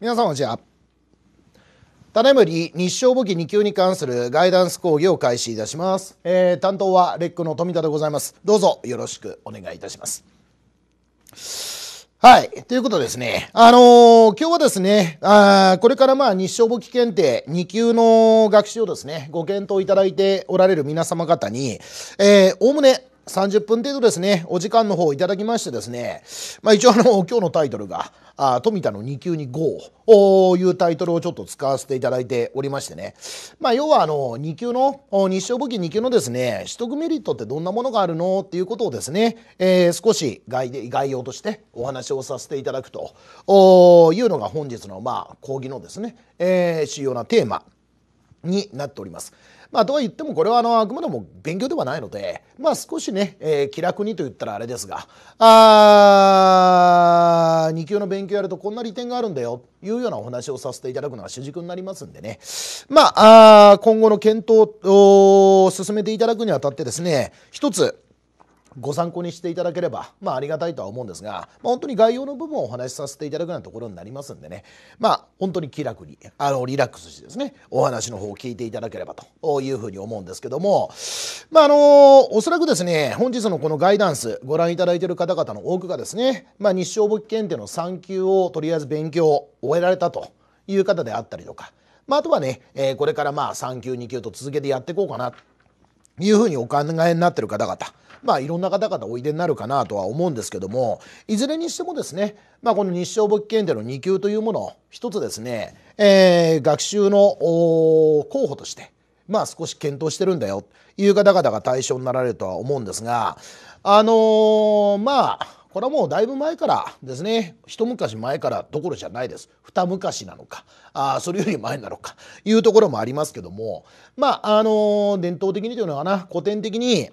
皆さんはじゃあ、ただい日照簿記2級に関するガイダンス講義を開始いたします。えー、担当はレックの富田でございます。どうぞよろしくお願いいたします。はい。ということですね。あのー、今日はですね、あこれからまあ日照簿記検定2級の学習をですね、ご検討いただいておられる皆様方に、えー、おおむね30分程度ですね、お時間の方をいただきましてですね、まあ一応あの、今日のタイトルが、あ富田の2級に GO というタイトルをちょっと使わせていただいておりましてね、まあ要はあの、2級の、日照簿記2級のですね、取得メリットってどんなものがあるのっていうことをですね、えー、少し概で概要としてお話をさせていただくというのが本日のまあ講義のですね、えー、主要なテーマになっております。まあ、とは言ってもこれはあのあくまでも勉強ではないので、まあ、少しね、えー、気楽にと言ったらあれですがあー、2級の勉強やるとこんな利点があるんだよというようなお話をさせていただくのが主軸になりますんでね、まあ、あ今後の検討を進めていただくにあたってですね一つご参考にしていただければ、まあ、ありがたいとは思うんですが、まあ、本当に概要の部分をお話しさせていただくようなところになりますんでね、まあ、本当に気楽にあのリラックスしてですねお話の方を聞いていただければというふうに思うんですけども、まあ、あのおそらくですね本日のこのガイダンスご覧いただいている方々の多くがですね、まあ、日照簿記検定の3級をとりあえず勉強を終えられたという方であったりとかまあ、あとはね、えー、これからまあ3級2級と続けてやっていこうかないうふうにお考えになってる方々まあいろんな方々おいでになるかなとは思うんですけどもいずれにしてもですね、まあ、この日照簿記検定の2級というものを一つですね、えー、学習の候補としてまあ少し検討してるんだよという方々が対象になられるとは思うんですがあのー、まあこれはもうだいぶ前からですね一昔前からどころじゃないです二昔なのかあそれより前なのかいうところもありますけどもまああの伝統的にというのかな古典的に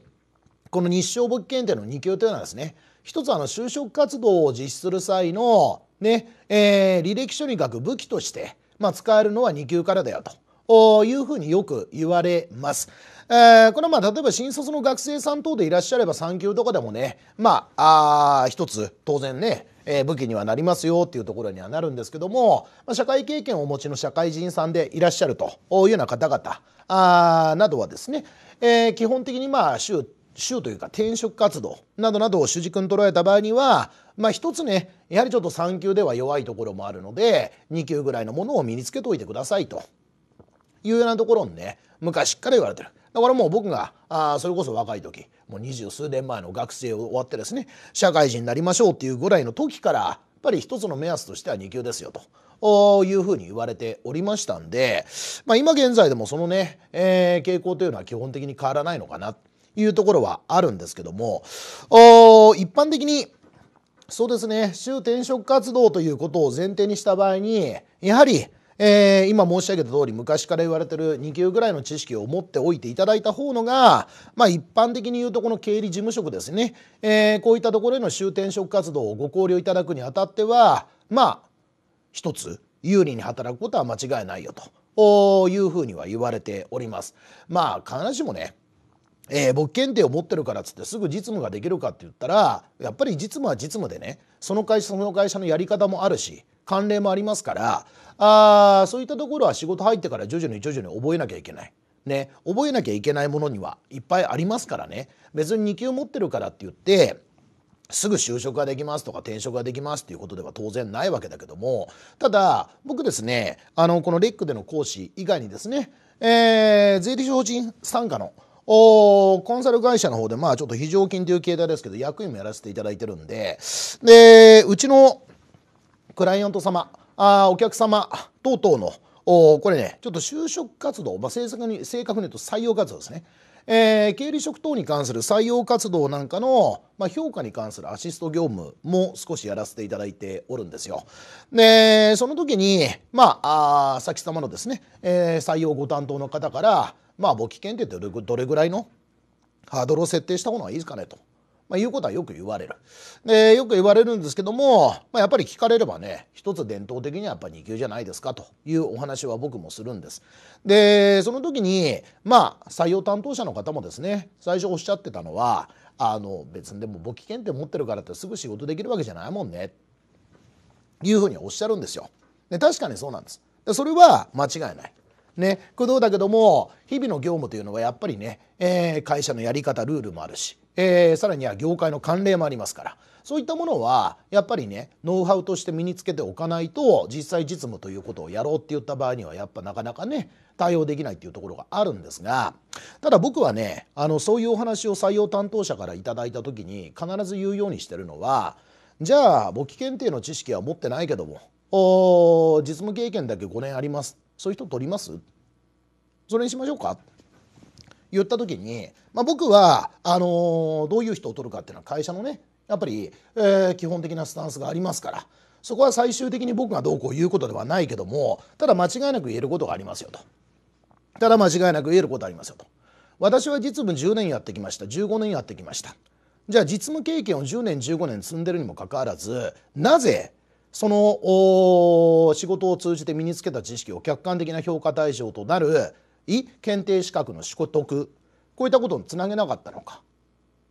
この日照簿記検定の2級というのはですね一つあの就職活動を実施する際のね、えー、履歴書に書く武器として、まあ、使えるのは2級からだよというふうによく言われます。えー、これはまあ例えば新卒の学生さん等でいらっしゃれば産休とかでもねまああ一つ当然ねえ武器にはなりますよっていうところにはなるんですけども、ま社会経験をお持ちの社会人さんでいらっしゃるというような方々あなどはですね、えー、基本的にまあ州というか転職活動などなどを主軸に捉えた場合には、まあ、一つねやはりちょっと3級では弱いところもあるので2級ぐらいのものを身につけておいてくださいというようなところにね昔から言われてるだからもう僕があそれこそ若い時もう二十数年前の学生を終わってですね社会人になりましょうっていうぐらいの時からやっぱり一つの目安としては2級ですよと。いうふうに言われておりましたんで、まあ、今現在でもそのね、えー、傾向というのは基本的に変わらないのかなというところはあるんですけども一般的にそうですね、就転職活動ということを前提にした場合に、やはりえー、今申し上げた通り昔から言われてる2級ぐらいの知識を持っておいていただいた方のが、まあ、一般的に言うとこの経理事務職ですね、えー、こういったところへの就転職活動をご考慮いただくにあたってはまあ一つ有利に働くことは間違いないよというふうには言われております。まあ必ずしもねえー、僕検定を持ってるからっつってすぐ実務ができるかって言ったらやっぱり実務は実務でねその会社その会社のやり方もあるし慣例もありますからあそういったところは仕事入ってから徐々に徐々に覚えなきゃいけない。ね、覚えなきゃいけないものにはいっぱいありますからね別に2級持ってるからって言ってすぐ就職ができますとか転職ができますっていうことでは当然ないわけだけどもただ僕ですねあのこのレックでの講師以外にですね、えー、税理士法人傘下のおコンサル会社の方でまあちょっと非常勤という形態ですけど役員もやらせていただいてるんででうちのクライアント様あお客様等々のおこれねちょっと就職活動、まあ、正確に正確に言うと採用活動ですね、えー、経理職等に関する採用活動なんかの、まあ、評価に関するアシスト業務も少しやらせていただいておるんですよ。でその時にまああ先様のですね、えー、採用ご担当の方からまあ簿記検定ってどれぐらいのハードルを設定した方がいいですかねと。まあ、いうことはよく言われる。でよく言われるんですけども、まあ、やっぱり聞かれればね一つ伝統的にはやっぱ2級じゃないですかというお話は僕もするんです。でその時にまあ採用担当者の方もですね最初おっしゃってたのはあの別にでも簿記検定持ってるからってすぐ仕事できるわけじゃないもんねいうふうにおっしゃるんですよ。で確かにそうなんです。でそれは間違いない。ね、工藤だけども日々の業務というのはやっぱりね、えー、会社のやり方ルールもあるしえー、さらには業界の慣例もありますからそういったものはやっぱりねノウハウとして身につけておかないと実際実務ということをやろうって言った場合にはやっぱなかなかね対応できないっていうところがあるんですがただ僕はねあのそういうお話を採用担当者から頂いた時に必ず言うようにしてるのはじゃあ簿記検定の知識は持ってないけどもお実務経験だけ5年ありますそういう人取りますそれにしましょうか言った時に、まあ、僕はあのー、どういう人を取るかっていうのは会社のねやっぱり、えー、基本的なスタンスがありますからそこは最終的に僕がどうこう言うことではないけどもただ間違いなく言えることがありますよとただ間違いなく言えることありますよと私は実務10年やってきました15年やってきましたじゃあ実務経験を10年15年積んでるにもかかわらずなぜその仕事を通じて身につけた知識を客観的な評価対象となる検定資格の取得こういったことにつなげなかったのか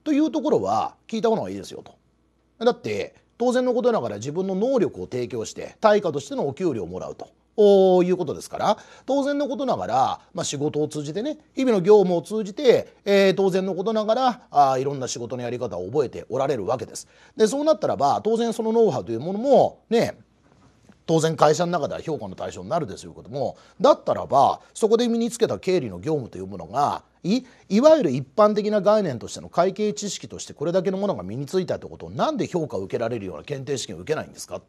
というところは聞いた方がいいですよと。だって当然のことながら自分の能力を提供して対価としてのお給料をもらうということですから当然のことながら、まあ、仕事を通じてね日々の業務を通じて、えー、当然のことながらあいろんな仕事のやり方を覚えておられるわけです。でそうなったらば当然そのノウハウというものもね当然会社の中では評価の対象になるですようけどもだったらばそこで身につけた経理の業務というものがいいわゆる一般的な概念としての会計知識としてこれだけのものが身についたってことを何で評価を受けられるような検定試験を受けないんですか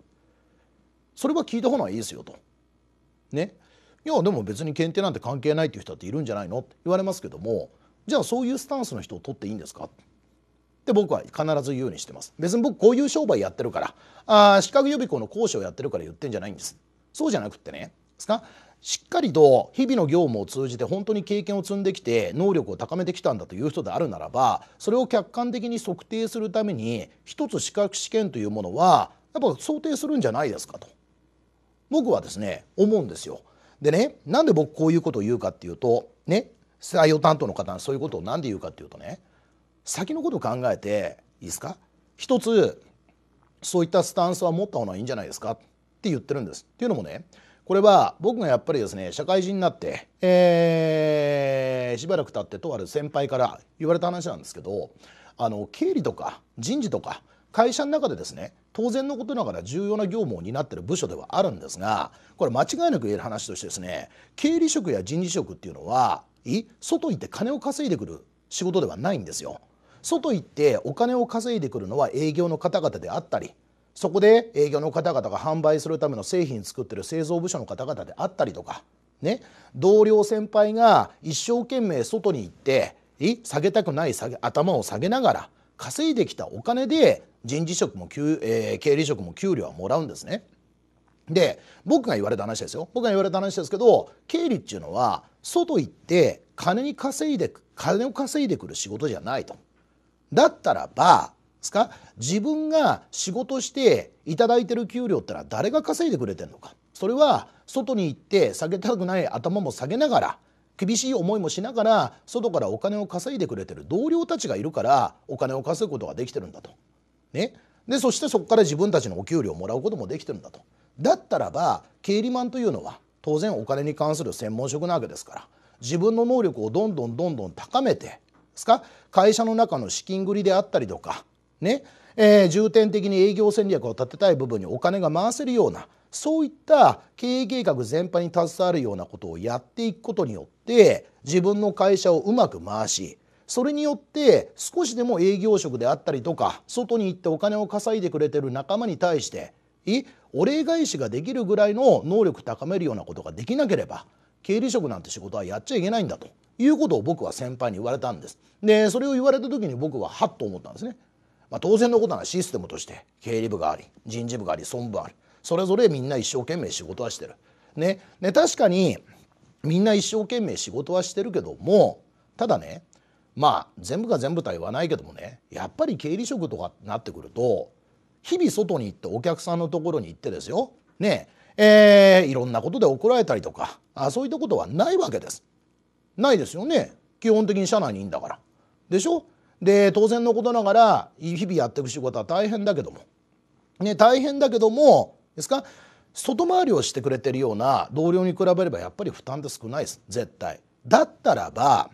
それは聞いた方がいいですよと。ね。いやでも別に検定なんて関係ないっていう人だっているんじゃないのって言われますけどもじゃあそういうスタンスの人を取っていいんですかっって僕は必ず言うようにしてます別に僕こういう商売やってるからあ資格予備校の講師をやってるから言ってんじゃないんですそうじゃなくってねですかしっかりと日々の業務を通じて本当に経験を積んできて能力を高めてきたんだという人であるならばそれを客観的に測定するために一つ資格試験というものはやっぱ想定するんじゃないですかと僕はですね思うんですよ。でねなんで僕こういうことを言うかっていうとね採用担当の方がそういうことを何で言うかっていうとね先のこと考えていいですか一つそういったスタンスは持った方がいいんじゃないですかって言ってるんです。っていうのもねこれは僕がやっぱりですね社会人になって、えー、しばらく経ってとある先輩から言われた話なんですけどあの経理とか人事とか会社の中でですね当然のことながら重要な業務を担ってる部署ではあるんですがこれ間違いなく言える話としてですね経理職や人事職っていうのはい外行って金を稼いでくる仕事ではないんですよ。外行ってお金を稼いでくるのは営業の方々であったりそこで営業の方々が販売するための製品作ってる製造部署の方々であったりとか、ね、同僚先輩が一生懸命外に行って下げたくない下げ頭を下げながら稼いできたお金で人事職も、えー、経理職も給料はもらうんですね。で僕が言われた話ですよ僕が言われた話ですけど経理っていうのは外行って金に稼いで金を稼いでくる仕事じゃないとだったらばですか自分が仕事していただいてる給料ってのは誰が稼いでくれてるのかそれは外に行って下げたくない頭も下げながら厳しい思いもしながら外からお金を稼いでくれてる同僚たちがいるからお金を稼ぐことができてるんだと。ね、でそしてそこから自分たちのお給料をもらうこともできてるんだと。だったらば経理マンというのは当然お金に関する専門職なわけですから自分の能力をどんどんどんどん高めてですか会社の中の資金繰りであったりとかね、えー、重点的に営業戦略を立てたい部分にお金が回せるようなそういった経営計画全般に携わるようなことをやっていくことによって自分の会社をうまく回しそれによって少しでも営業職であったりとか外に行ってお金を稼いでくれてる仲間に対してお礼返しができるぐらいの能力高めるようなことができなければ経理職なんて仕事はやっちゃいけないんだということを僕は先輩に言われたんです。でそれを言われた時に僕ははっと思ったんですね。まあ、当然のことならシステムとして経理部があり人事部があり損部ありそれぞれみんな一生懸命仕事はしてる。ねね確かにみんな一生懸命仕事はしてるけどもただねまあ全部が全部とは言わないけどもねやっぱり経理職とかなってくると日々外に行ってお客さんのところに行ってですよねえー、いろんなことで怒られたりとかあそういったことはないわけです。ないですよね基本的に社内にいいんだからでしょで当然のことながら日々やっていく仕事は大変だけどもね大変だけどもですか外回りをしてくれてるような同僚に比べればやっぱり負担って少ないです絶対だったらば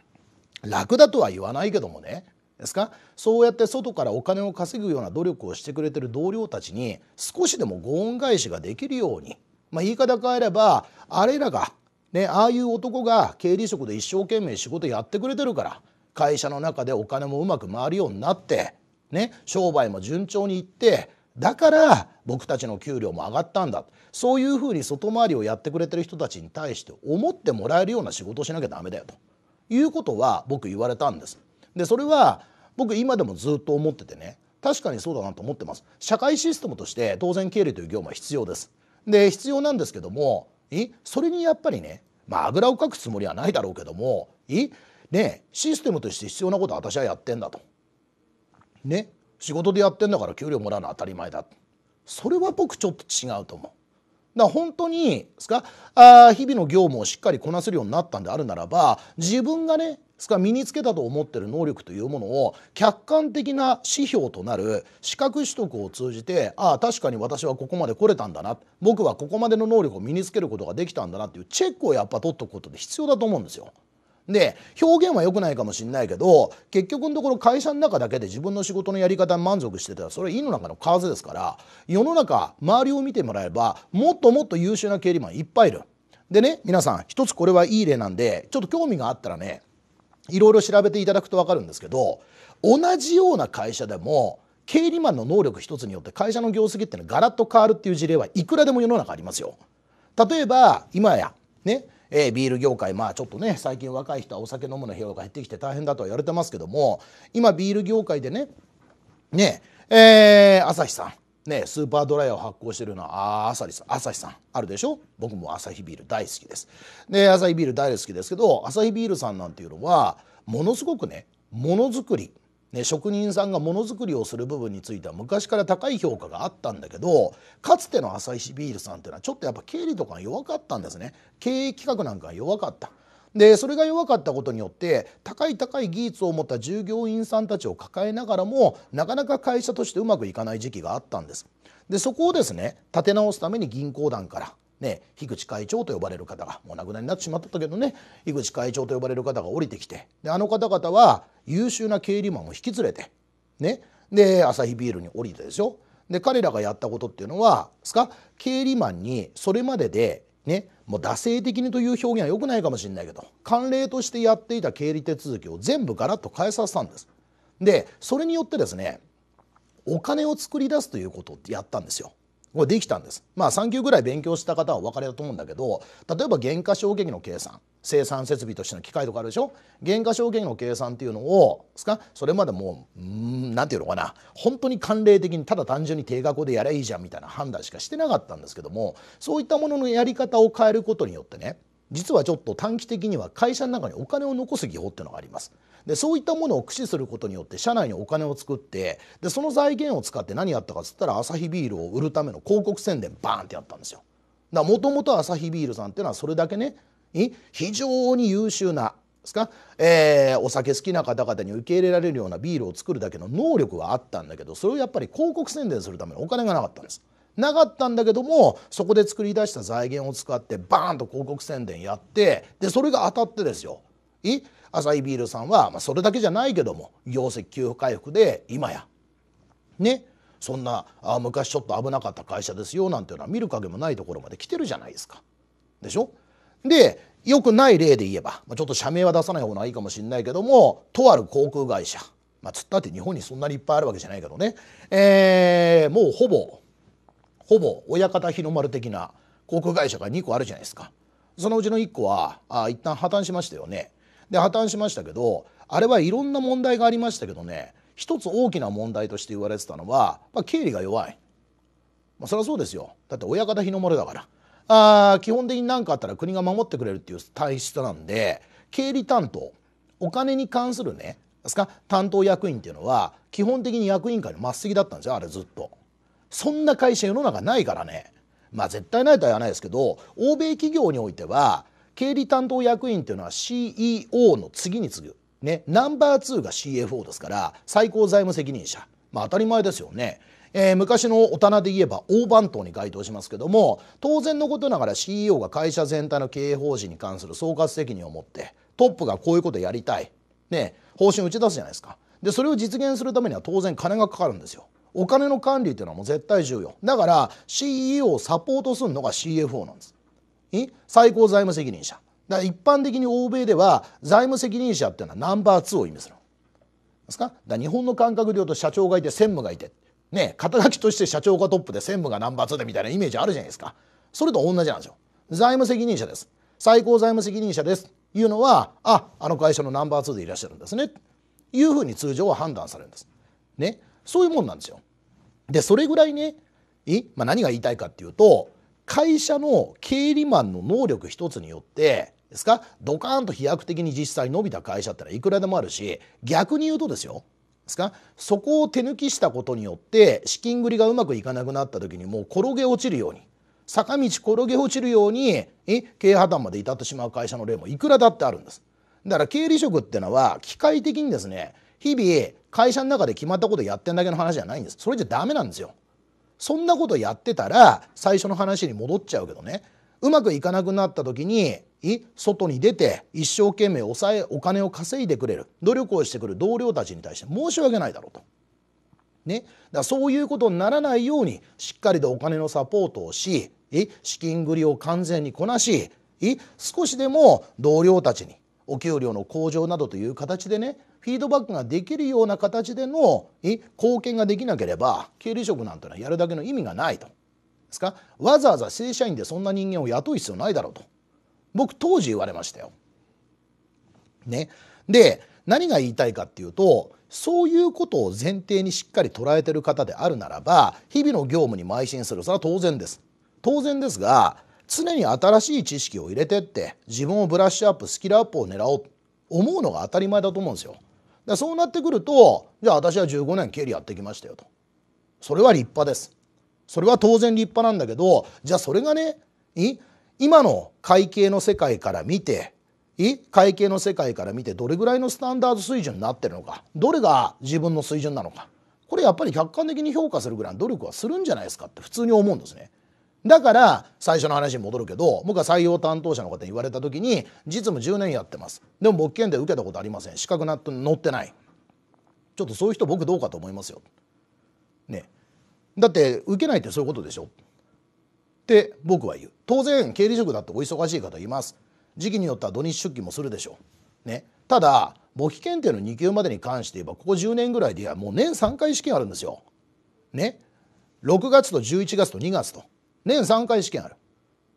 楽だとは言わないけどもねですかそうやって外からお金を稼ぐような努力をしてくれてる同僚たちに少しでもご恩返しができるように、まあ、言い方変えればあれらがね、ああいう男が経理職で一生懸命仕事やってくれてるから会社の中でお金もうまく回るようになって、ね、商売も順調にいってだから僕たちの給料も上がったんだそういうふうに外回りをやってくれてる人たちに対して思ってもらえるような仕事をしなきゃダメだよということは僕言われたんです。でそれは僕今でもずっと思っててね確かにそうだなと思ってます社会システムとして当然経理という業務は必要ですで必要なんですけどもえそれにやっぱりねまあ、あぐらをかくつもりはないだろうけどもえ、ね、システムとして必要なことは私はやってんだと。ね仕事でやってんだから給料もらうのは当たり前だそれは僕ちょっと違うと思う。だ本当にですかあ日々の業務をしっかりこなせるようになったんであるならば自分がねですから身につけたと思ってる能力というものを客観的な指標となる資格取得を通じてああ確かに私はここまで来れたんだな僕はここまでの能力を身につけることができたんだなっていうチェックをやっぱ取っとくことで必要だと思うんですよ。で表現は良くないかもしれないけど結局のところ会社の中だけで自分の仕事のやり方に満足してたらそれは井の中の替ですから世の中周りを見てもらえばもっともっと優秀な経理マンいっぱいいる。でね皆さん一つこれはいい例なんでちょっと興味があったらねいろいろ調べていただくと分かるんですけど同じような会社でも経理マンの能力一つによって会社の業績っていうのはガラッと変わるっていう事例はいくらでも世の中ありますよ。例えば今やねえビール業界まあちょっとね最近若い人はお酒飲むの費用が減ってきて大変だとは言われてますけども今ビール業界でねねえー、朝日さんね、スーパードライを発行してるのは朝日さん朝日さんあるでしょ僕も朝日ビール大好きです。で朝日ビール大好きですけど朝日ビールさんなんていうのはものすごくねものづくりね、職人さんがものづくりをする部分については昔から高い評価があったんだけどかつての朝日ビールさんっていうのはちょっとやっぱ経理とか弱かったんですね経営企画なんかが弱かったでそれが弱かったことによって高い高い技術を持った従業員さんたちを抱えながらもなかなか会社としてうまくいかない時期があったんです。でそこをですね立て直すために銀行団からね、樋口会長と呼ばれる方がもう亡くなりになってしまったけどね樋口会長と呼ばれる方が降りてきてであの方々は優秀な経理マンを引き連れて、ね、でアサヒビールに降りてですよで彼らがやったことっていうのはですか経理マンにそれまででね、もう惰性的にという表現は良くないかもしれないけど慣例としてやっていた経理手続きを全部ガラッと変えさせたんです。でそれによってですねお金を作り出すということをやったんですよ。これできたんです。まあ3級ぐらい勉強した方はお分かりだと思うんだけど例えば減価償却の計算生産設備としての機械とかあるでしょ減価償却の計算っていうのをですかそれまでもう何て言うのかな本当に慣例的にただ単純に定額でやりゃいいじゃんみたいな判断しかしてなかったんですけどもそういったもののやり方を変えることによってね実はちょっと短期的には会社の中にお金を残す技法っていうのがあります。でそういったものを駆使することによって社内にお金を作ってでその財源を使って何やったかっつったらアサヒビールを売るための広告宣伝バーンってやったんですよ。だもともとアサヒビールさんっていうのはそれだけね非常に優秀なですか、えー、お酒好きな方々に受け入れられるようなビールを作るだけの能力があったんだけどそれをやっぱり広告宣伝するためのお金がなかったんです。なかったんだけどもそこで作り出した財源を使ってバーンと広告宣伝やってでそれが当たってですよ。アサビールさんは、まあ、それだけじゃないけども業績給付回復で今やねそんなあ昔ちょっと危なかった会社ですよなんていうのは見る影もないところまで来てるじゃないですか。でしょでよくない例で言えば、まあ、ちょっと社名は出さない方がいいかもしれないけどもとある航空会社まあつったって日本にそんなにいっぱいあるわけじゃないけどね、えー、もうほぼほぼ親方日の丸的な航空会社が2個あるじゃないですか。そのうちの1個はあ一旦破綻しましたよね。で破綻しましたけどあれはいろんな問題がありましたけどね一つ大きな問題として言われてたのは、まあ、経理が弱い、まあ、そりゃそうですよだって親方日の丸だからあ基本的に何かあったら国が守ってくれるっていう体質なんで経理担当お金に関するねですか担当役員っていうのは基本的に役員会の末席だったんですよあれずっと。そんな会社世の中ないからねまあ絶対ないとは言わないですけど欧米企業においては経理担当役員っていうのは CEO の次に次ぐ、ね、ナンバー2が CFO ですから最高財務責任者、まあ、当たり前ですよね。えー、昔のお棚で言えば大番頭に該当しますけども当然のことながら CEO が会社全体の経営方針に関する総括責任を持ってトップがこういうことやりたい、ね、方針を打ち出すじゃないですかでそれを実現するためには当然金がかかるんですよお金の管理っていうのはもう絶対重要だから CEO をサポートするのが CFO なんです最高財務責任者だ一般的に欧米では財務責任者っていうのはナンバー2を意味するですかだか日本の感覚でいうと社長がいて専務がいて、ね、肩書きとして社長がトップで専務がナンバー2でみたいなイメージあるじゃないですかそれと同じなんですよ財務責任者です最高財務責任者ですいうのはああの会社のナンバー2でいらっしゃるんですねいうふうに通常は判断されるんです、ね、そういうもんなんですよでそれぐらいねえ、まあ、何が言いたいかっていうと会社の経理マンの能力一つによってですかドカーンと飛躍的に実際伸びた会社ってのはいくらでもあるし逆に言うとですよですかそこを手抜きしたことによって資金繰りがうまくいかなくなった時にもう転げ落ちるように坂道転げ落ちるようにえ経営破綻まで至ってしまう会社の例もいくらだってあるんです。だから経理職ってのは機械的にですね日々会社の中で決まったことやってんだけの話じゃないんですそれじゃダメなんですよそんなことやってたら最初の話に戻っちゃうけどねうまくいかなくなった時に外に出て一生懸命抑えお金を稼いでくれる努力をしてくる同僚たちに対して申し訳ないだろうと。ね、だからそういうことにならないようにしっかりとお金のサポートをし資金繰りを完全にこなし少しでも同僚たちにお給料の向上などという形でねフィードバックができるような形での貢献ができなければ経理職なんてのはやるだけの意味がないと。ですかわざわざ正社員でそんな人間を雇う必要ないだろうと僕当時言われましたよ。ね、で何が言いたいかっていうとそういうことを前提にしっかり捉えてる方であるならば日々の業務に邁進するそれは当然です。当然ですが常に新しい知識を入れてって自分をブラッシュアップスキルアップを狙おうと思うのが当たり前だと思うんですよ。でそうなってくるとじゃあ私は15年経理やってきましたよとそれは立派ですそれは当然立派なんだけどじゃあそれがね今の会計の世界から見て会計の世界から見てどれぐらいのスタンダード水準になってるのかどれが自分の水準なのかこれやっぱり客観的に評価するぐらいの努力はするんじゃないですかって普通に思うんですね。だから最初の話に戻るけど僕は採用担当者の方に言われた時に実務10年やってますでも僕検定受けたことありません資格な載ってないちょっとそういう人僕どうかと思いますよ。ねだって受けないってそういうことでしょって僕は言う当然経理職だってお忙しい方います時期によっては土日出勤もするでしょう、ね、ただ簿記検定の2級までに関して言えばここ10年ぐらいでいやもう年3回試験あるんですよ。ね6月と11月と2月と年3回試験ある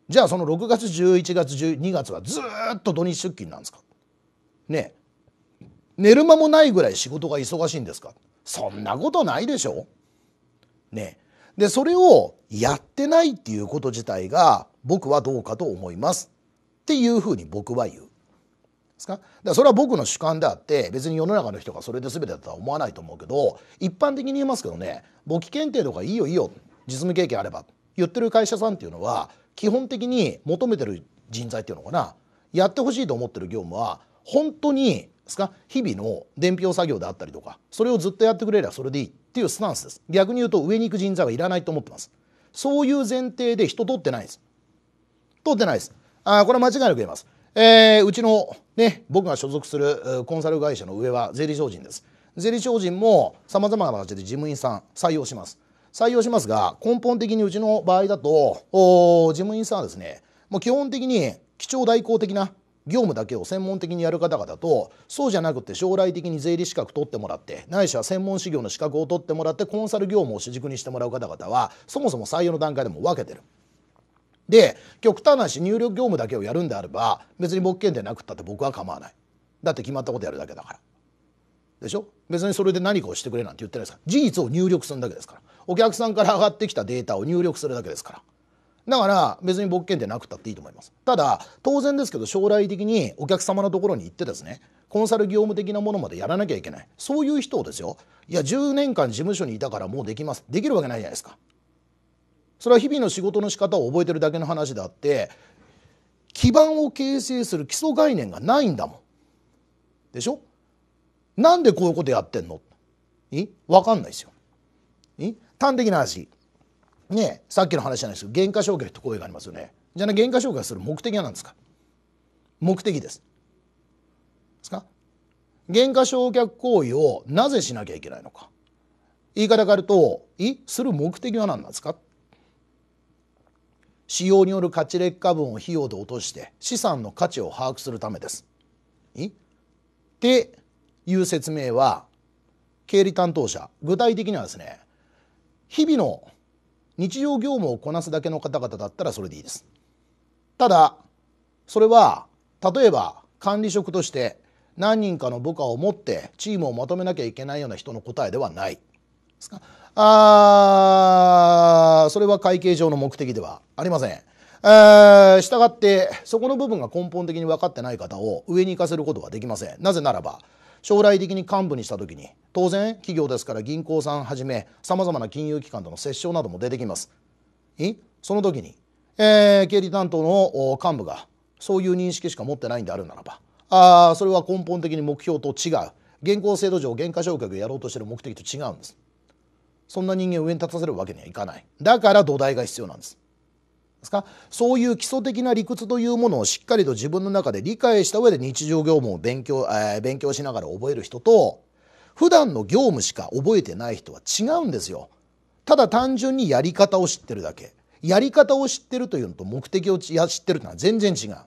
じゃあその6月11月12月はずっと土日出勤なんですかね寝る間もないぐらい仕事が忙しいんですかそんなことないでしょねでそれをやってないっていうこと自体が僕はどうかと思いますっていうふうに僕は言う。ですかだそれは僕の主観であって別に世の中の人がそれで全てだとは思わないと思うけど一般的に言いますけどね簿記検定とかいいよいいよ実務経験あれば言ってる会社さんっていうのは基本的に求めてる人材っていうのかなやってほしいと思ってる業務は本当にですか日々の伝票作業であったりとかそれをずっとやってくれればそれでいいっていうスタンスです逆に言うと上に行く人材はいらないと思ってますそういう前提で人取ってないです取ってないですあこれは間違いなく言えますえー、うちのね僕が所属するコンサル会社の上は税理商人です税理商人もさまざまな形で事務員さん採用します採用しますが、根本的にうちの場合だと、事務員さんはですね、もう基本的に基調代行的な業務だけを専門的にやる方々とそうじゃなくて将来的に税理資格取ってもらってないしは専門資業の資格を取ってもらってコンサル業務を主軸にしてもらう方々はそもそも採用の段階でも分けてる。で極端なし入力業務だけをやるんであれば別に僕検でなくったって僕は構わない。だって決まったことやるだけだから。でしょ別にそれで何かをしてくれなんて言ってないですから事実を入力するだけですから。お客さんから上がってきたデータを入力するだけですからだから別に僕検でなくたっていいと思いますただ当然ですけど将来的にお客様のところに行ってですねコンサル業務的なものまでやらなきゃいけないそういう人をですよいや10年間事務所にいたからもうできますできるわけないじゃないですかそれは日々の仕事の仕方を覚えてるだけの話であって基盤を形成する基礎概念がないんだもんでしょなんでこういうことやってんのえわかんないですよ端的な話ねさっきの話じゃないですけど原価償却って声がありますよねじゃあ、ね、原価償却する目的は何ですか目的ですですか原価償却行為をなぜしなきゃいけないのか言い方変あるといする目的は何なんですか使用による価値劣化分を費用で落として資産の価値を把握するためです。いっていう説明は経理担当者具体的にはですね日々の日常業務をこなすだけの方々だったらそれでいいです。ただそれは例えば管理職として何人かの部下を持ってチームをまとめなきゃいけないような人の答えではないですかあそれは会計上の目的ではありません。したがってそこの部分が根本的に分かってない方を上に行かせることはできませんなぜならば将来的に幹部にした時に当然企業ですから銀行さんはじめさまざまな金融機関との折衝なども出てきますその時に、えー、経理担当の幹部がそういう認識しか持ってないんであるならばあそれは根本的に目標と違う現行制度上減価償却をやろうとしてる目的と違うんですそんな人間を上に立たせるわけにはいかないだから土台が必要なんですですかそういう基礎的な理屈というものをしっかりと自分の中で理解した上で日常業務を勉強,、えー、勉強しながら覚える人と普段の業務しか覚えてない人は違うんですよ。ただ単純にやり方を知ってるだけ。やり方を知ってるというのと目的を知ってるというのは全然違う。だか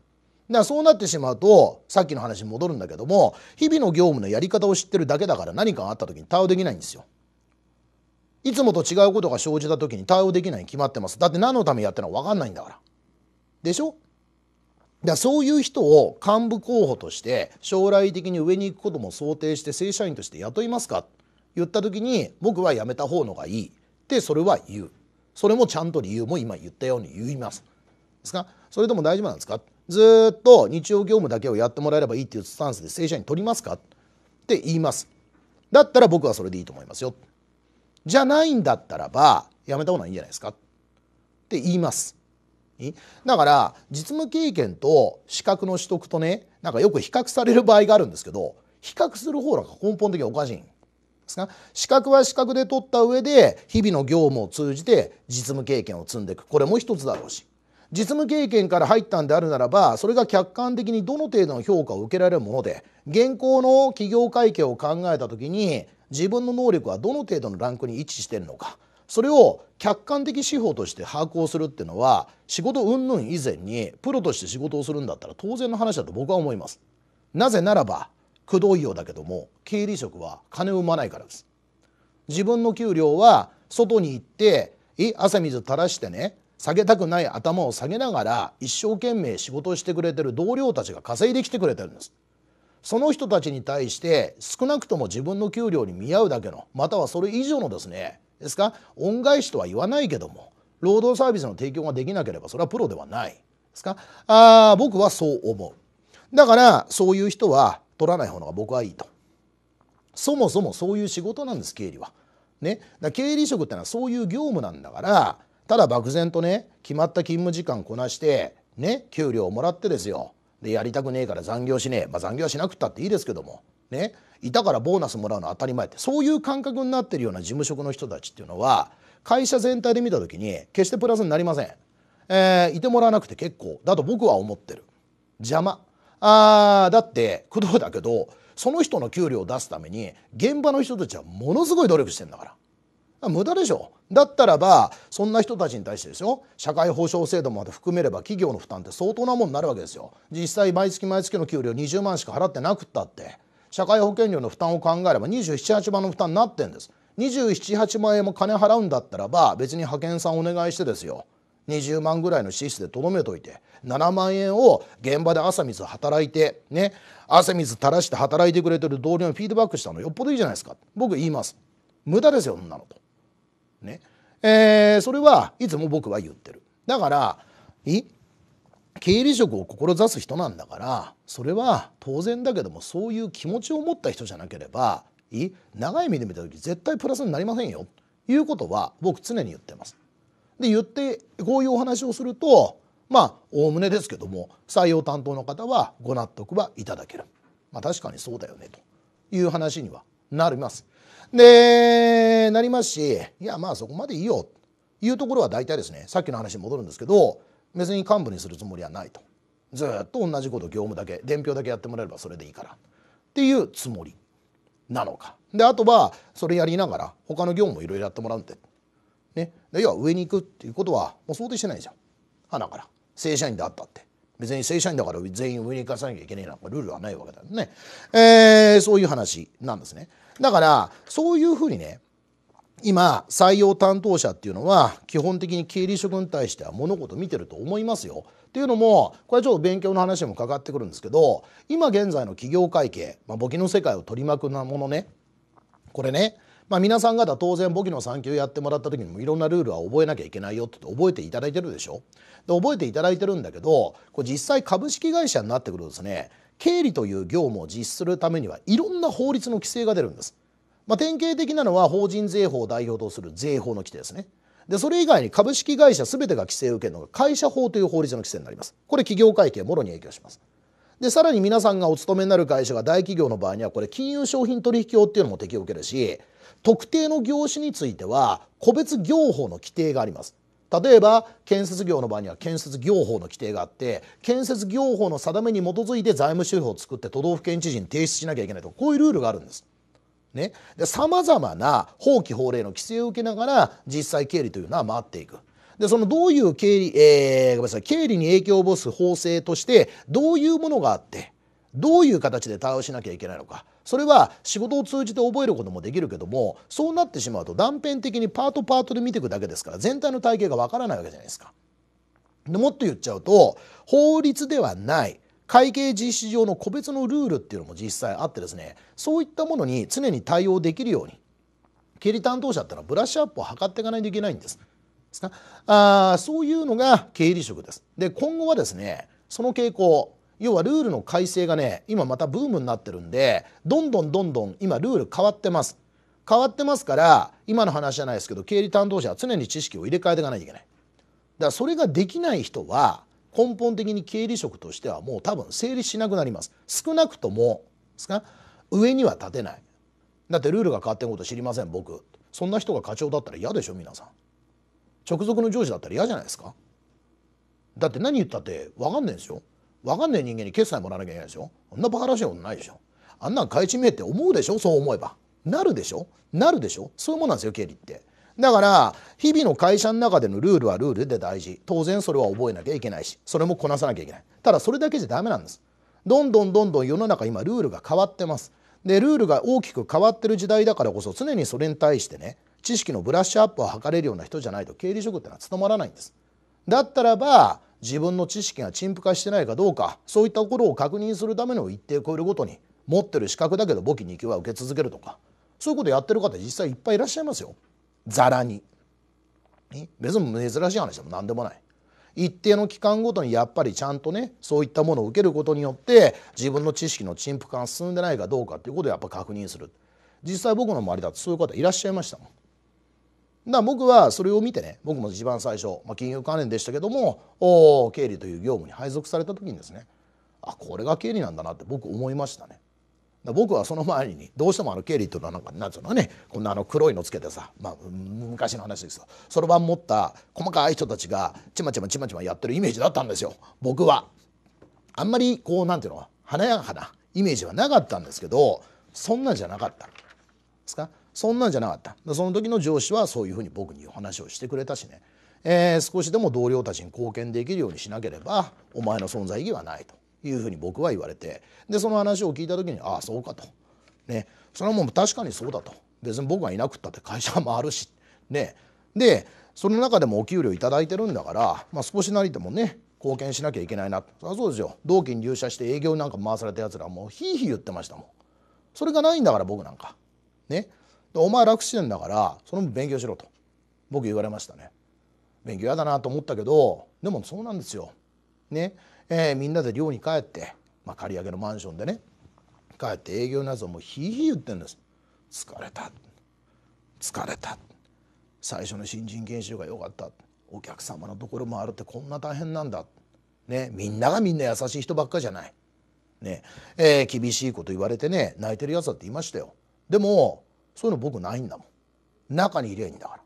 らそうなってしまうとさっきの話に戻るんだけども日々の業務のやり方を知ってるだけだから何かがあった時に対応できないんですよ。いつもと違うことが生じた時に対応できないに決まってますだって何のためやってるのか分かんないんだからでしょだそういう人を幹部候補として将来的に上に行くことも想定して正社員として雇いますか言った時に僕は辞めた方のがいいってそれは言うそれもちゃんと理由も今言ったように言いますですかそれとも大丈夫なんですかずっと日曜業務だけをやってもらえればいいっていうスタンスで正社員取りますかって言いますだったら僕はそれでいいと思いますよじゃないんだったらばやめた方がいいんじゃないですかって言います。だから実務経験と資格の取得とねなんかよく比較される場合があるんですけど比較する方が根本的におかしいんですが資格は資格で取った上で日々の業務を通じて実務経験を積んでいくこれも一つだろうし実務経験から入ったんであるならばそれが客観的にどの程度の評価を受けられるもので現行の企業会計を考えた時に自分の能力はどの程度のランクに位置してるのかそれを客観的手法として把握をするっていうのは仕事云々以前にプロとして仕事をするんだったら当然の話だと僕は思います。なぜならばくどいようだけども経理職は金を生まないからです。自分の給料は外に行って汗水垂らしてね下げたくない頭を下げながら一生懸命仕事をしてくれてる同僚たちが稼いできてくれてるんです。その人たちに対して少なくとも自分の給料に見合うだけのまたはそれ以上のですねですか恩返しとは言わないけども労働サービスの提供ができなければそれはプロではないですかあ僕はそう思うだからそういう人は取らない方が僕はいいとそもそもそういう仕事なんです経理は。ね、だ経理職ってのはそういう業務なんだからただ漠然とね決まった勤務時間こなしてね給料をもらってですよでやりたくねえから残業しねえ、まあ、残業しなくったっていいですけどもねいたからボーナスもらうのは当たり前ってそういう感覚になってるような事務職の人たちっていうのは会社全体で見た時に決してプラスになりません、えー、いてもらわなくて結構だと僕は思ってる邪魔あーだって工藤だけどその人の給料を出すために現場の人たちはものすごい努力してんだから。無駄でしょだったらばそんな人たちに対してですよ社会保障制度まで含めれば企業の負担って相当なものになるわけですよ実際毎月毎月の給料20万しか払ってなくったって社会保険料の負担を考えれば278万の負担になってんです278万円も金払うんだったらば別に派遣さんお願いしてですよ20万ぐらいの支出でとどめといて7万円を現場で朝水働いてね汗水垂らして働いてくれてる同僚にフィードバックしたのよっぽどいいじゃないですか僕言います無駄ですよそんなのと。ねえー、それはいつも僕は言ってるだからい経理職を志す人なんだからそれは当然だけどもそういう気持ちを持った人じゃなければい長い目で見た時絶対プラスになりませんよということは僕常に言ってます。で言ってこういうお話をするとまあおおむねですけども採用担当の方はご納得はいただける、まあ、確かにそうだよねという話にはなります。でなりますしいやまあそこまでいいよというところは大体ですねさっきの話に戻るんですけど別に幹部にするつもりはないとずっと同じこと業務だけ伝票だけやってもらえればそれでいいからっていうつもりなのかであとはそれやりながら他の業務もいろいろやってもらうんで,、ね、で要は上に行くっていうことはもう想定してないじゃん花から正社員であったって別に正社員だから全員上に行かさなきゃいけないなんかルールはないわけだよね、えー、そういう話なんですね。だからそういうふうにね今採用担当者っていうのは基本的に経理職に対しては物事見てると思いますよ。っていうのもこれちょっと勉強の話にもかかってくるんですけど今現在の企業会計、まあ、簿記の世界を取り巻くなものねこれね、まあ、皆さん方当然簿記の3級やってもらった時にもいろんなルールは覚えなきゃいけないよって覚えていただいてるでしょ。で覚えていただいてるんだけどこれ実際株式会社になってくるとですね経理という業務を実施するためにはいろんな法律の規制が出るんです。まあ、典型的なのは法人税法を代表とする税法の規定ですね。でそれ以外に株式会社全てが規制を受けるのが会社法という法律の規制になります。これ企業会計もろに影響します。でさらに皆さんがお勤めになる会社が大企業の場合にはこれ金融商品取引法っていうのも適用を受けるし特定の業種については個別業法の規定があります。例えば建設業の場合には建設業法の規定があって建設業法の定めに基づいて財務収法を作って都道府県知事に提出しなきゃいけないとこういうルールがあるんです。ね、さまざまな法規法令の規制を受けながら実際経理というのは回っていく。でそのどういう経理,、えー、ごめんなさい経理に影響を及ぼす法制としてどういうものがあってどういう形で対応しなきゃいけないのかそれは仕事を通じて覚えることもできるけどもそうなってしまうと断片的にパートパートで見ていくだけですから全体の体系がわからないわけじゃないですか。でもっと言っちゃうと法律ではない会計実施上の個別のルールっていうのも実際あってですねそういったものに常に対応できるように経理担当者っていうのはブラッシュアップを図っていかないといけないんです。ですかあそういうのが経理職です。で今後はですねその傾向要はルールの改正がね今またブームになってるんでどんどんどんどん今ルール変わってます変わってますから今の話じゃないですけど経理担当者は常に知識を入れ替えていかないといけないだからそれができない人は根本的に経理職としてはもう多分成立しなくなります少なくともですか上には立てないだってルールが変わってること知りません僕そんな人が課長だったら嫌でしょ皆さん直属の上司だったら嫌じゃないですかだって何言ったって分かんないんですよ分かんない人間に決済もらわなきゃいけないでしょそんなバカらしいことないでしょあんなん買い占めって思うでしょそう思えばなるでしょなるでしょそういうもんなんですよ経理ってだから日々の会社の中でのルールはルールで大事当然それは覚えなきゃいけないしそれもこなさなきゃいけないただそれだけじゃダメなんですどんどんどんどん世の中今ルールが変わってますでルールが大きく変わってる時代だからこそ常にそれに対してね知識のブラッシュアップを図れるような人じゃないと経理職ってのは務まらないんですだったらば自分の知識が陳腐化してないかどうかそういったところを確認するための一定を超えるごとに持ってる資格だけど簿記2級は受け続けるとかそういうことやってる方実際いっぱいいらっしゃいますよざらに。別に珍しい話でも何でもない。一定の期間ごとにやっぱりちゃんとねそういったものを受けることによって自分の知識の陳腐化が進んでないかどうかっていうことをやっぱ確認する実際僕の周りだとそういう方いらっしゃいましたもんだ僕はそれを見てね僕も一番最初、まあ、金融関連でしたけどもお経理という業務に配属された時にですねあこれが経理なんだなって僕思いましたね。僕はその前にどうしてもあの経理というのはなんかなんつうのねこんなあの黒いのつけてさ、まあ、昔の話ですよそろばん持った細かい人たちがちまちまちまちまやってるイメージだったんですよ僕は。あんまりこうなんていうの華やかなイメージはなかったんですけどそんなんじゃなかったですかそんなんじゃなかったその時の上司はそういうふうに僕に話をしてくれたしね、えー、少しでも同僚たちに貢献できるようにしなければお前の存在意義はないというふうに僕は言われてでその話を聞いた時にああそうかと、ね、それはもう確かにそうだと別に僕がいなくったって会社は回るしねでその中でもお給料頂いてるんだから、まあ、少しなりでもね貢献しなきゃいけないなそそうですよ同期に入社して営業なんか回されたやつらはもうひいひい言ってましたもんそれがないんだから僕なんかねお前楽してんだからその分勉強しろと僕言われましたね勉強嫌だなと思ったけどでもそうなんですよね、えー、みんなで寮に帰って、まあ、借り上げのマンションでね帰って営業のやつはもうひいひい言ってんです疲れた疲れた最初の新人研修が良かったお客様のところもあるってこんな大変なんだ、ね、みんながみんな優しい人ばっかじゃない、ねえー、厳しいこと言われてね泣いてるやつだっていましたよでもそういうの僕ないんだもん中にいりゃいいんだか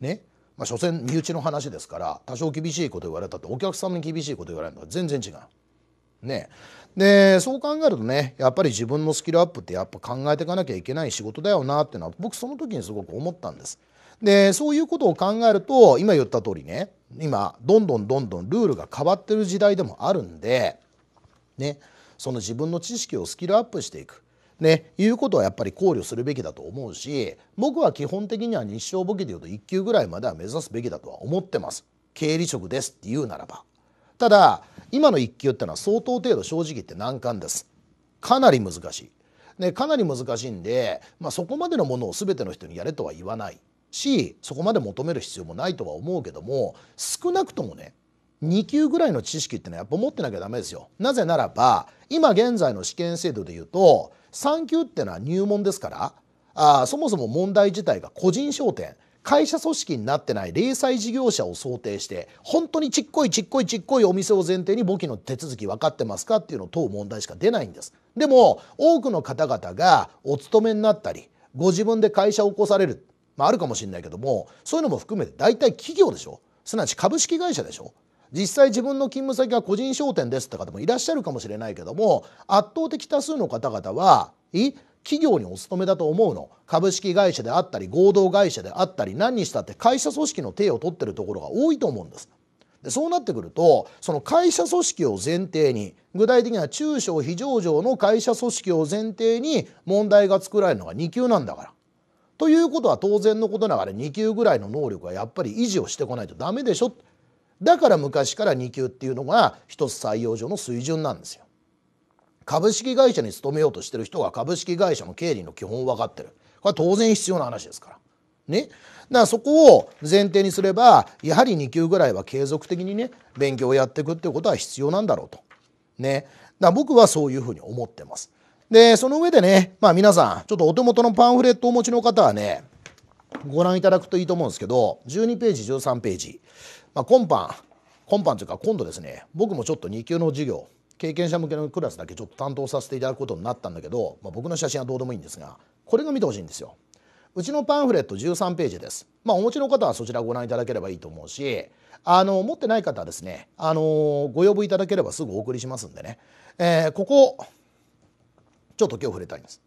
らねまあ所詮身内の話ですから多少厳しいこと言われたってお客様に厳しいこと言われるのは全然違うねでそう考えるとねやっぱり自分のスキルアップってやっぱ考えていかなきゃいけない仕事だよなっていうのは僕その時にすごく思ったんです。でそういうことを考えると今言った通りね今どんどんどんどんルールが変わってる時代でもあるんで、ね、その自分の知識をスキルアップしていくね、いうことはやっぱり考慮するべきだと思うし僕は基本的には日照簿記でいうと1級ぐらいまでは目指すべきだとは思ってます経理職ですっていうならばただ今の1級ってのは相当程度正直言って難関ですかなり難しい、ね、かなり難しいんで、まあ、そこまでのものを全ての人にやれとは言わないしそこまで求める必要もないとは思うけども少なくともね2級ぐらいの知識ってのはやっぱ持ってなきゃダメですよ。なぜならば今現在の試験制度でいうと3級ってのは入門ですからあそもそも問題自体が個人商店会社組織になってない零細事業者を想定して本当にちっこいちっこいちっこいお店を前提に簿記の手続き分かってますかっていうのを問う問題しか出ないんです。でも多くの方々がお勤めになったりご自分で会社を起こされる、まあ、あるかもしれないけどもそういうのも含めて大体企業でしょすなわち株式会社でしょ実際自分の勤務先が個人商店ですって方もいらっしゃるかもしれないけども圧倒的多数の方々は企業にお勤めだと思うの株式会社であったり合同会社であったり何にしたって会社組織の体を取ってるところが多いと思うんです。でそうなってくるとその会社組織を前提に具体的には中小非上場の会社組織を前提に問題が作られるのが2級なんだから。ということは当然のことながら2級ぐらいの能力はやっぱり維持をしてこないとダメでしょだから昔から2級っていうのが一つ採用上の水準なんですよ。株式会社に勤めようとしてる人が株式会社の経理の基本分かってるこれは当然必要な話ですから。ね、だからそこを前提にすればやはり2級ぐらいは継続的にね勉強をやっていくっていうことは必要なんだろうと。ね、だ僕はそういうふうに思ってます。でその上でね、まあ、皆さんちょっとお手元のパンフレットをお持ちの方はねご覧いただくといいと思うんですけど12ページ13ページまあ、今般今般というか今度ですね僕もちょっと2級の授業経験者向けのクラスだけちょっと担当させていただくことになったんだけど、まあ、僕の写真はどうでもいいんですがこれが見てほしいんですよ。うちのパンフレット13ページです。まあ、お持ちの方はそちらをご覧いただければいいと思うしあの持ってない方はですねあのご要望いただければすぐお送りしますんでね、えー、ここちょっと今日触れたいんです。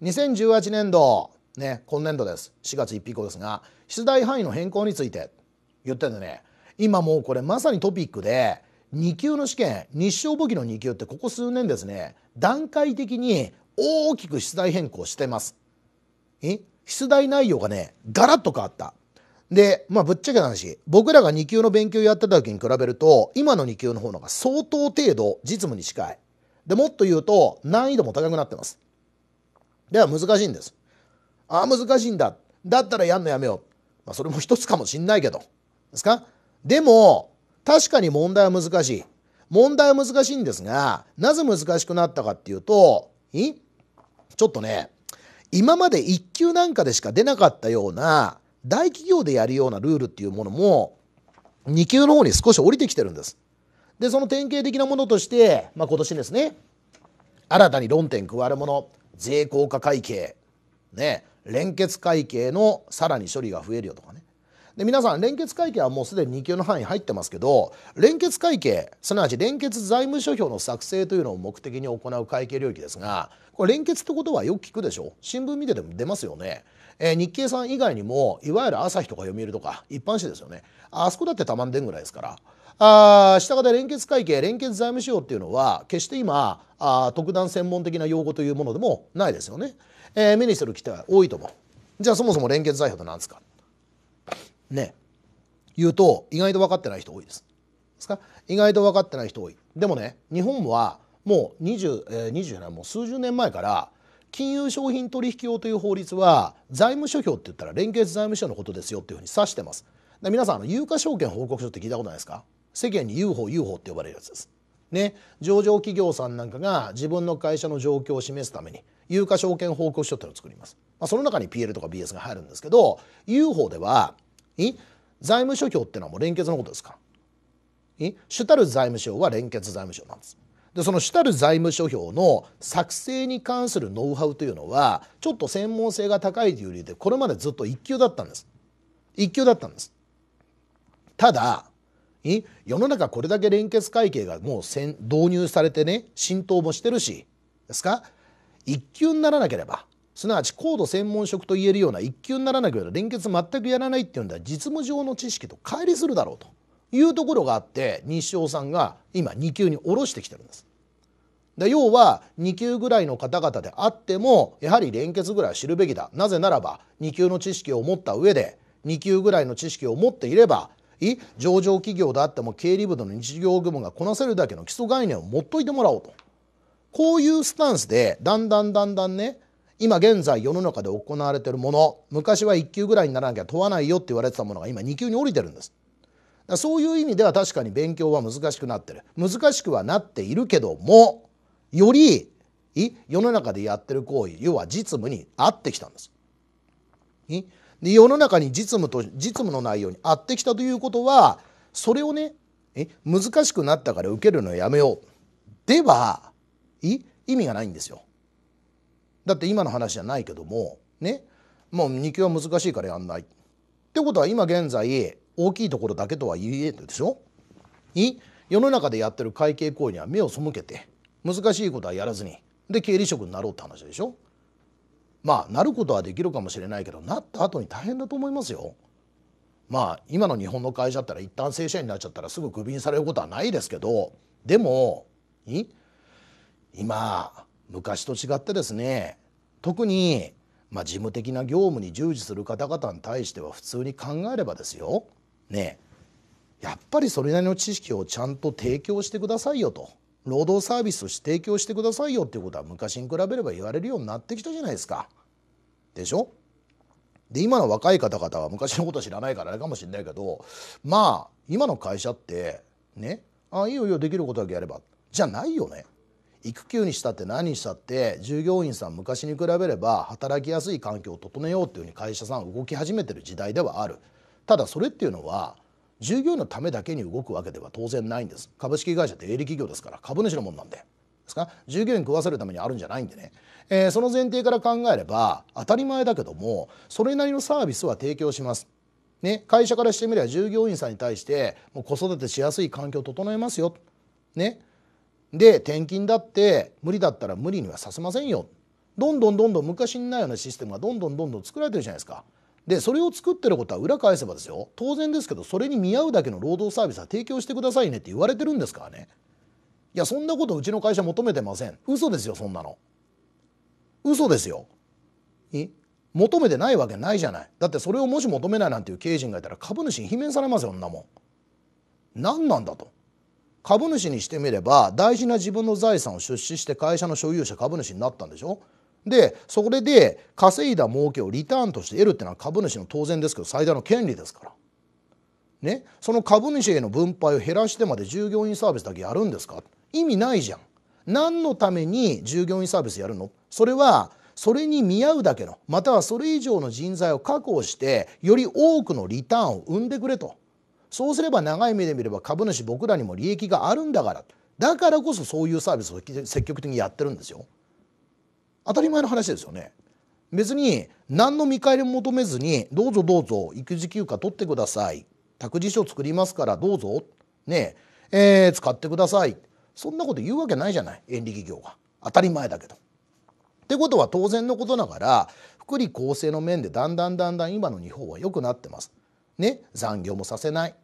2018年度ね今年度です4月1日以降ですが出題範囲の変更について言ってんでね今もうこれまさにトピックで2級の試験日照簿記の2級ってここ数年ですね段階的に大きく出題変更してます。え出題内容がねガラッと変わった。でまあぶっちゃけな話僕らが2級の勉強やってた時に比べると今の2級の方のが相当程度実務に近い。でもっと言うと難易度も高くなってます。では難しいんです。ああ難しいんだ。だったらやんのやめよう。まあ、それも一つかもしんないけど。ですかでも、確かに問題は難しい。問題は難しいんですが、なぜ難しくなったかっていうと、いちょっとね、今まで1級なんかでしか出なかったような、大企業でやるようなルールっていうものも、二級の方に少し降りてきてるんです。で、その典型的なものとして、まあ、今年ですね、新たに論点加わるもの、税効果会計、ね、連結会計のさらに処理が増えるよとかね。で皆さん連結会計はもうすでに2級の範囲入ってますけど連結会計すなわち連結財務諸表の作成というのを目的に行う会計領域ですがこれ連結ってことはよく聞くでしょ新聞見てても出ますよね。えー、日経さん以外にもいわゆる朝日とか読売とか一般紙ですよねあそこだってたまんでんぐらいですからあしたがって連結会計連結財務仕様っていうのは決して今あ特段専門的な用語というものでもないですよね、えー、目にする機会は多いと思うじゃあそもそも連結財表って何ですかね言うと意外と分かってない人多いです。ですか意外と分かってない人多い。でもね日本はもう20、えー、なもう数十年前から金融商品取引法という法律は財務諸表って言ったら連結財務省のことですよっていうふうに指してます。で皆さんあの有価証券報告書って聞いたことないですか世間に UFO UFO って呼ばれるやつです。ね、上場企業さんなんかが自分の会社の状況を示すために有価証券報告書っていうのを作ります、まあ、その中に PL とか BS が入るんですけど UFO ではい財務諸表ってのはもう連結のことですかえ主たる財務省は連結財務省なんです。でその主たる財務諸表の作成に関するノウハウというのはちょっと専門性が高いという理由でこれまでずっと一級だったんです一級だったんですただ世の中これだけ連結会計がもう導入されてね浸透もしてるしですか一級にならなければすなわち高度専門職といえるような一級にならなければ連結全くやらないっていうんだ実務上の知識と乖離するだろうというところがあって西尾さんが今2級に下ろしてきてるんです。で要は2級ぐらいの方々であってもやはり連結ぐらいは知るべきだなぜならば2級の知識を持った上で2級ぐらいの知識を持っていればい上場企業であっても経理部の日業部がこなせるだけの基礎概念を持っといてもらおうとこういうスタンスでだんだんだんだんね今現在世の中で行われてるもの昔は1級ぐらいにならなきゃ問わないよって言われてたものが今2級に降りてるんです。だそういう意味では確かに勉強は難しくなってる難しくはなっているけどもより世の中でやってる行為要は実務に合ってきたんです。で世の中に実務と実務の内容に合ってきたということはそれをねえ難しくなったから受けるのやめようでは意味がないんですよ。だって今の話じゃないけどもねもう2級は難しいからやんないってことは今現在大きいところだけとは言えるでしょい世の中でやってる会計行為には目を背けて難しいことはやらずにで経理職になろうって話でしょまあなることはできるかもしれないけどなった後に大変だと思いますよ。まあ今の日本の会社ったら一旦正社員になっちゃったらすぐクビにされることはないですけどでも今昔と違ってですね特にまあ、事務的な業務に従事する方々に対しては普通に考えればですよ、ね、やっぱりそれなりの知識をちゃんと提供してくださいよと労働サービスとして提供してくださいよっていうことは昔に比べれば言われるようになってきたじゃないですか。でしょで今の若い方々は昔のこと知らないからあれかもしれないけどまあ今の会社ってねああいいよいいよできることだけやればじゃないよね。育休にしたって何にしたって従業員さん昔に比べれば働きやすい環境を整えようというふうに会社さん動き始めてる時代ではあるただそれっていうのは従業員のためだけに動くわけでは当然ないんです株式会社って営利企業ですから株主のもんなんでですか従業員食わせるためにあるんじゃないんでね、えー、その前提から考えれば当たり前だけどもそれなりのサービスは提供しますね、会社からしてみれば従業員さんに対してもう子育てしやすい環境を整えますよ、ね、で転勤だって無理だったら無理にはさせませんよどんどんどんどん昔にないようなシステムがどんどんどんどん作られてるじゃないですか。でそれを作ってることは裏返せばですよ当然ですけどそれに見合うだけの労働サービスは提供してくださいねって言われてるんですからねいやそんなことうちの会社求めてません嘘ですよそんなの嘘ですよ求めてないわけないじゃないだってそれをもし求めないなんていう経営陣がいたら株主に罷免されますよ女もん何なんだと株主にしてみれば大事な自分の財産を出資して会社の所有者株主になったんでしょでそれで稼いだ儲けをリターンとして得るっていうのは株主の当然ですけど最大の権利ですから。ね、その株主への分配を減らしてまで従業員サービスだけやるんですか意味ないじゃん。何のために従業員サービスやるのそれはそれに見合うだけのまたはそれ以上の人材を確保してより多くのリターンを生んでくれとそうすれば長い目で見れば株主僕らにも利益があるんだからだからこそそういうサービスを積極的にやってるんですよ。当たり前の話ですよね。別に何の見返りも求めずにどうぞどうぞ育児休暇取ってください託児所作りますからどうぞねええー、使ってくださいそんなこと言うわけないじゃないン利企業が当たり前だけど。ってことは当然のことながら福利厚生の面でだんだんだんだん今の日本は良くなってます。ね、残業もさせない、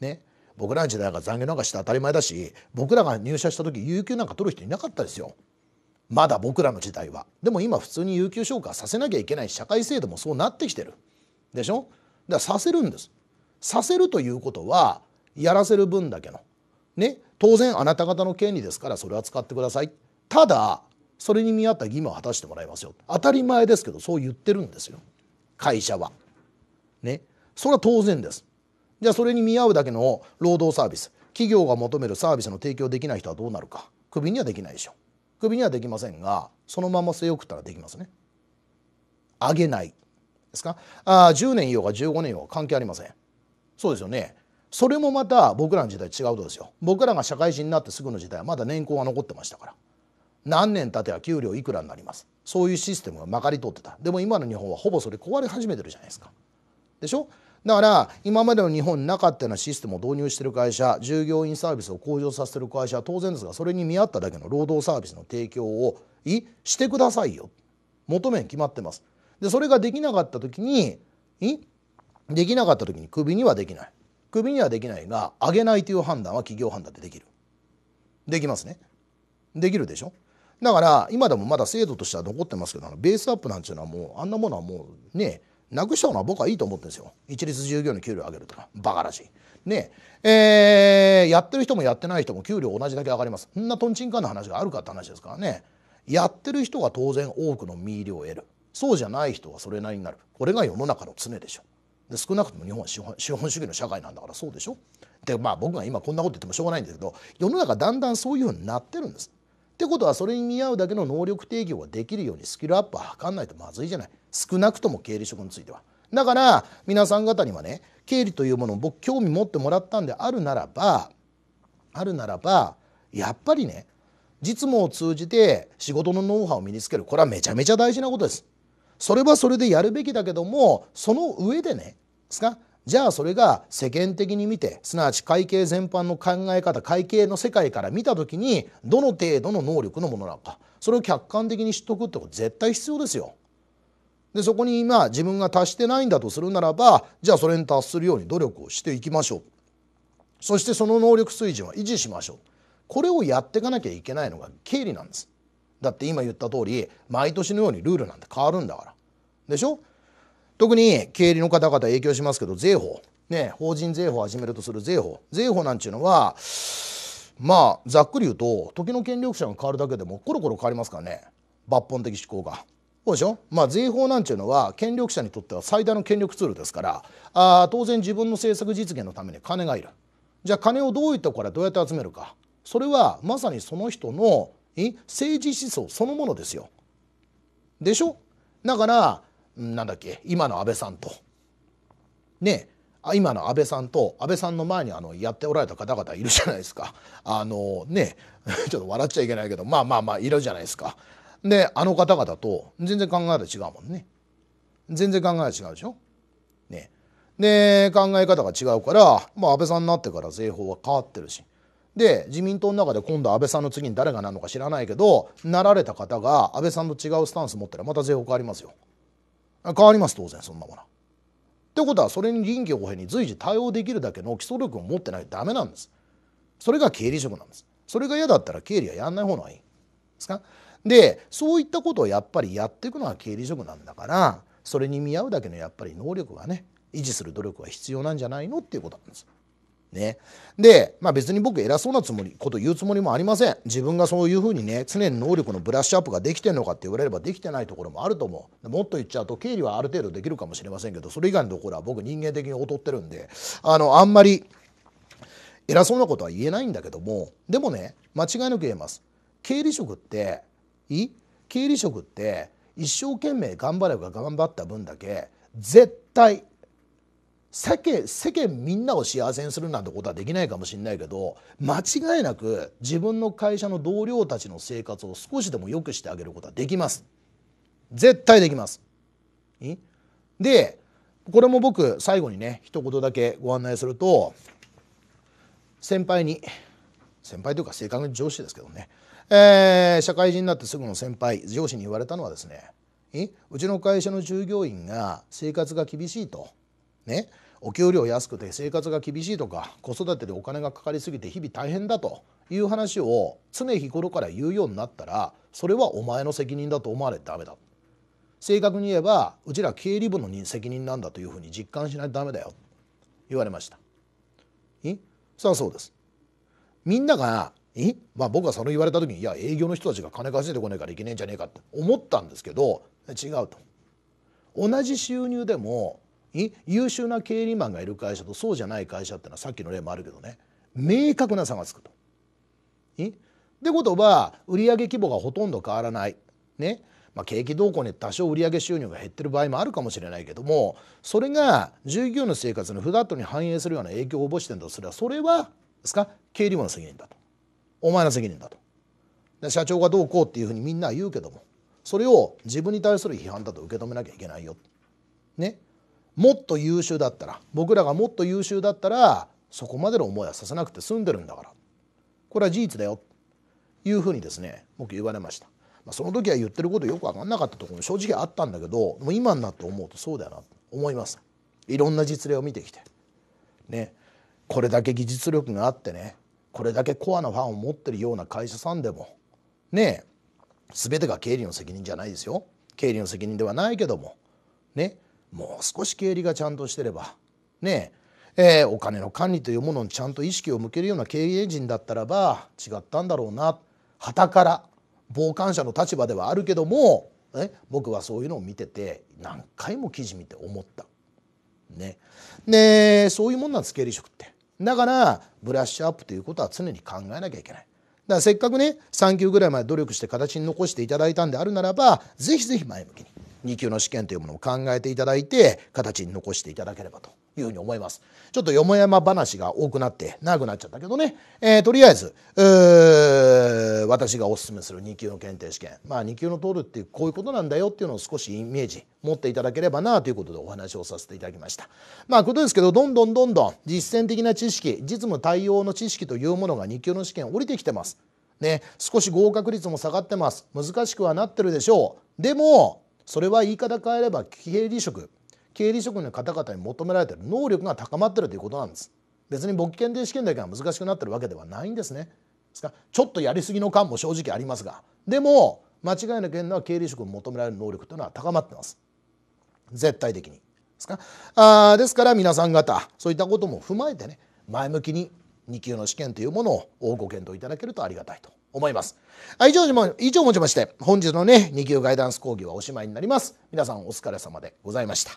ね、僕らの時代は残業なんかして当たり前だし僕らが入社した時有給なんか取る人いなかったですよまだ僕らの時代はでも今普通に有給消化させなきゃいけない社会制度もそうなってきてるでしょだからさせるんですさせるということはやらせる分だけのね当然あなた方の権利ですからそれは使ってくださいただそれに見合った義務を果たしてもらいますよ当たり前ですけどそう言ってるんですよ会社はねそれは当然ですじゃあそれに見合うだけの労働サービス企業が求めるサービスの提供できない人はどうなるかクビにはできないでしょクビにはできませんがそのまま据えくったらできますね上げないですかあ10年いようが15年いようが関係ありませんそうですよねそれもまた僕らの時代違うとですよ僕らが社会人になってすぐの時代はまだ年功が残ってましたから何年経てば給料いくらになりますそういうシステムがまかり通ってたでも今の日本はほぼそれ壊れ始めてるじゃないですかでしょだから今までの日本になかったようなシステムを導入してる会社従業員サービスを向上させてる会社は当然ですがそれに見合っただけの労働サービスの提供をいしてくださいよ求めに決まってます。でそれができなかった時にいできなかった時にクビにはできないクビにはできないが上げないという判断は企業判断でできるできますねできるでしょだから今でもまだ制度としては残ってますけどベースアップなんていうのはもうあんなものはもうねなくしたのは僕はいいと思ってるんですよ一律従業員の給料上げるとかバカらしいねえー、やってる人もやってない人も給料同じだけ上がりますそんなとんちんかんな話があるかって話ですからねやってる人が当然多くの身入りを得るそうじゃない人はそれなりになるこれが世の中の常でしょで少なくとも日本は資本資本主義の社会なんだからそうでしょでまあ僕が今こんなこと言ってもしょうがないんですけど世の中だんだんそういうふうになってるんですってことはそれに見合うだけの能力提供ができるようにスキルアップは図んないとまずいじゃない少なくとも経理職については。だから皆さん方にはね経理というものを僕興味持ってもらったんであるならばあるならばやっぱりね実務を通じて仕事のノウハウを身につけるこれはめちゃめちゃ大事なことです。それはそれでやるべきだけどもその上でねですかじゃあそれが世間的に見てすなわち会計全般の考え方会計の世界から見た時にどの程度の能力のものなのかそれを客観的に知っておくってこと絶対必要ですよ。でそこに今自分が達してないんだとするならばじゃあそれに達するように努力をしていきましょうそしてその能力水準は維持しましょうこれをやっていかなきゃいけないのが経理なんですだって今言った通り毎年のようにルールなんて変わるんだからでしょ特に経理の方々影響しますけど税法ね法人税法を始めるとする税法税法なんていうのはまあざっくり言うと時の権力者が変わるだけでもコロコロ変わりますからね抜本的思考が。そうでしょ、まあ、税法なんていうのは権力者にとっては最大の権力ツールですからあ当然自分の政策実現のために金がいるじゃあ金をどういったこからどうやって集めるかそれはまさにその人の政治思想そのものですよ。でしょだからなんだっけ今の安倍さんとね今の安倍さんと安倍さんの前にあのやっておられた方々いるじゃないですかあのね ちょっと笑っちゃいけないけどまあまあまあいるじゃないですかであの方々と全然考え方違うもんね全然考え方違うでしょねで考え方が違うから、まあ、安倍さんになってから税法は変わってるしで自民党の中で今度安倍さんの次に誰がなるのか知らないけどなられた方が安倍さんと違うスタンス持ったらまた税法変わりますよ変わります当然そんなものってことはそれに臨機応変に随時対応できるだけの基礎力を持ってないとダメなんですそれが経理職なんですそれが嫌だったら経理はやんない方がいいですかでそういったことをやっぱりやっていくのは経理職なんだからそれに見合うだけのやっぱり能力がね維持する努力は必要なんじゃないのっていうことなんです。ね、で、まあ、別に僕偉そうなつもりこと言うつもりもありません自分がそういうふうにね常に能力のブラッシュアップができてるのかって言われればできてないところもあると思うもっと言っちゃうと経理はある程度できるかもしれませんけどそれ以外のところは僕人間的に劣ってるんであのあんまり偉そうなことは言えないんだけどもでもね間違いなく言えます経理職ってい経理職って一生懸命頑張れば頑張った分だけ絶対世間世間みんなを幸せにするなんてことはできないかもしれないけど間違いなく自分の会社の同僚たちの生活を少しでも良くしてあげることはできます絶対できますでこれも僕最後にね一言だけご案内すると先輩に先輩というか正確に上司ですけどねえー、社会人になってすぐの先輩上司に言われたのはですねうちの会社の従業員が生活が厳しいと、ね、お給料安くて生活が厳しいとか子育てでお金がかかりすぎて日々大変だという話を常日頃から言うようになったらそれはお前の責任だと思われてダメだ正確に言えばうちら経理部の責任なんだというふうに実感しないとダメだよ言われました。さあそうですみんながえまあ僕はその言われた時にいや営業の人たちが金稼いでこないからいけねえんじゃねえかって思ったんですけど違うと。同じ収入でも優秀な経理マンがいる会社とそうじゃない会社ってのはさっきの例もあるけどね明確な差がつくと。ってことは売上規模がほとんど変わらない、ねまあ、景気動向に多少売上収入が減ってる場合もあるかもしれないけどもそれが従業員の生活のフラットに反映するような影響を及ぼしてるとすればそれはですか経理部の責任だと。お前の責任だとで社長がどうこうっていうふうにみんなは言うけどもそれを自分に対する批判だと受け止めなきゃいけないよ。ね、もっと優秀だったら僕らがもっと優秀だったらそこまでの思いはさせなくて済んでるんだからこれは事実だよいうふうにですね僕言われました。まあ、その時は言ってることよく分かんなかったところも正直あったんだけどもう今になって思うとそうだよなと思います。いろんな実例を見てきてねこれだけ技術力があってねこれだけコアなファンを持ってるような会社さんでもね全てが経理の責任じゃないですよ経理の責任ではないけどもねもう少し経理がちゃんとしてればねえー、お金の管理というものにちゃんと意識を向けるような経営陣だったらば違ったんだろうなはたから傍観者の立場ではあるけどもえ僕はそういうのを見てて何回も記事見て思った。ね、でそういうもんなんです経理職って。だからブラッシュアップということは常に考えなきゃいけない。だからせっかくね3級ぐらいまで努力して形に残していただいたんであるならばぜひぜひ前向きに2級の試験というものを考えていただいて形に残していただければというふうに思いますちょっとよもやま話が多くなって長くなっちゃったけどね、えー、とりあえず私がおすすめする2級の検定試験まあ2級の通るっていうこういうことなんだよっていうのを少しイメージ持っていただければなということでお話をさせていただきましたまあことですけどどんどんどんどん実践的な知識実務対応の知識というものが2級の試験降りてきてますね、少し合格率も下がってます難しくはなってるでしょうでもそれは言い方変えれば経理職経理職の方々に求められてる能力が高まっているということなんです別に簿記検定試験だけが難しくなってるわけではないんですねですからちょっとやりすぎの感も正直ありますがでも間違いなくのは経理職を求められる能力というのは高まってます絶対的にですかあですから皆さん方そういったことも踏まえてね前向きに2級の試験というものをご検討いただけるとありがたいと思います。以上にも、以上をもちまして、本日のね、2級ガイダンス講義はおしまいになります。皆さんお疲れ様でございました。